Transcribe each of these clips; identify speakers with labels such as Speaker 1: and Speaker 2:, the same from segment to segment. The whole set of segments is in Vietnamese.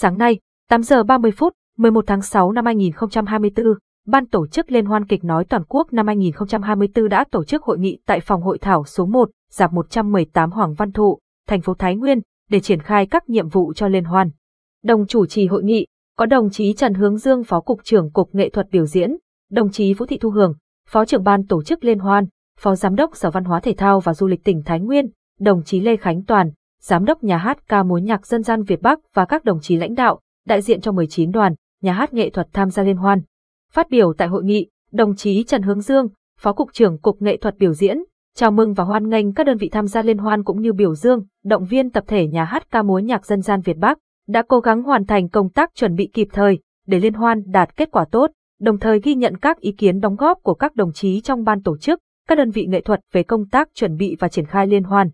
Speaker 1: Sáng nay, 8 giờ 30 phút, 11 tháng 6 năm 2024, Ban tổ chức Liên hoan kịch nói toàn quốc năm 2024 đã tổ chức hội nghị tại phòng hội thảo số 1, dạp 118 Hoàng Văn Thụ, thành phố Thái Nguyên, để triển khai các nhiệm vụ cho Liên hoan. Đồng chủ trì hội nghị có đồng chí Trần Hướng Dương Phó Cục trưởng Cục Nghệ thuật biểu diễn, đồng chí Vũ Thị Thu Hường, Phó trưởng Ban tổ chức Liên hoan, Phó Giám đốc Sở Văn hóa Thể thao và Du lịch tỉnh Thái Nguyên, đồng chí Lê Khánh Toàn, giám đốc nhà hát ca múa nhạc dân gian Việt Bắc và các đồng chí lãnh đạo, đại diện cho 19 đoàn, nhà hát nghệ thuật tham gia liên hoan. Phát biểu tại hội nghị, đồng chí Trần Hướng Dương, Phó Cục trưởng Cục Nghệ thuật biểu diễn, chào mừng và hoan nghênh các đơn vị tham gia liên hoan cũng như biểu dương, động viên tập thể nhà hát ca múa nhạc dân gian Việt Bắc đã cố gắng hoàn thành công tác chuẩn bị kịp thời để liên hoan đạt kết quả tốt, đồng thời ghi nhận các ý kiến đóng góp của các đồng chí trong ban tổ chức, các đơn vị nghệ thuật về công tác chuẩn bị và triển khai liên hoan.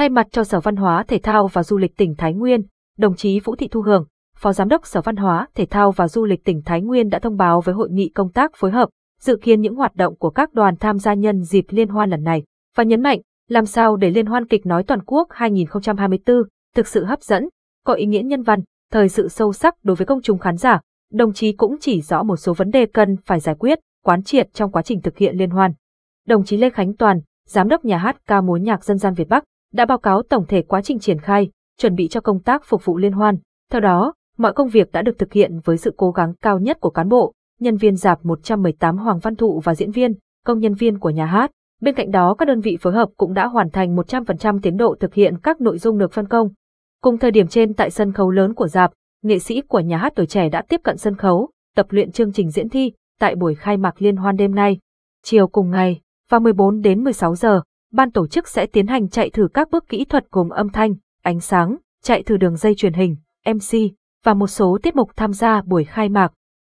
Speaker 1: Thay mặt cho Sở Văn hóa Thể thao và Du lịch tỉnh Thái Nguyên, đồng chí Vũ Thị Thu Hường, Phó Giám đốc Sở Văn hóa Thể thao và Du lịch tỉnh Thái Nguyên đã thông báo với hội nghị công tác phối hợp, dự kiến những hoạt động của các đoàn tham gia nhân dịp liên hoan lần này, và nhấn mạnh làm sao để liên hoan kịch nói toàn quốc 2024 thực sự hấp dẫn, có ý nghĩa nhân văn, thời sự sâu sắc đối với công chúng khán giả. Đồng chí cũng chỉ rõ một số vấn đề cần phải giải quyết, quán triệt trong quá trình thực hiện liên hoan. Đồng chí Lê Khánh Toàn, Giám đốc nhà hát ca múa nhạc dân gian Việt Bắc, đã báo cáo tổng thể quá trình triển khai, chuẩn bị cho công tác phục vụ liên hoan. Theo đó, mọi công việc đã được thực hiện với sự cố gắng cao nhất của cán bộ, nhân viên dạp 118 Hoàng Văn Thụ và diễn viên, công nhân viên của nhà hát. Bên cạnh đó, các đơn vị phối hợp cũng đã hoàn thành 100% tiến độ thực hiện các nội dung được phân công. Cùng thời điểm trên tại sân khấu lớn của dạp, nghệ sĩ của nhà hát tuổi trẻ đã tiếp cận sân khấu, tập luyện chương trình diễn thi tại buổi khai mạc liên hoan đêm nay. Chiều cùng ngày, vào 14 đến 16 giờ, ban tổ chức sẽ tiến hành chạy thử các bước kỹ thuật gồm âm thanh, ánh sáng, chạy thử đường dây truyền hình, MC và một số tiết mục tham gia buổi khai mạc.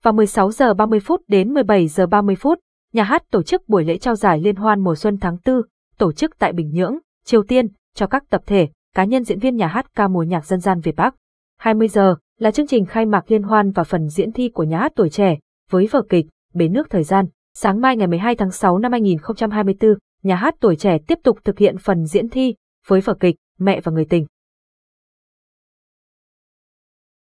Speaker 1: Vào 16 giờ 30 phút đến 17 giờ 30 phút, nhà hát tổ chức buổi lễ trao giải liên hoan mùa xuân tháng 4, tổ chức tại Bình Nhưỡng, Triều Tiên cho các tập thể, cá nhân diễn viên nhà hát ca mùa nhạc dân gian Việt Bắc. 20 giờ là chương trình khai mạc liên hoan và phần diễn thi của nhà hát tuổi trẻ với vở kịch Bến nước thời gian, sáng mai ngày 12 tháng 6 năm 2024 nhà hát tuổi trẻ tiếp tục thực hiện phần diễn thi với vở kịch Mẹ và người tình.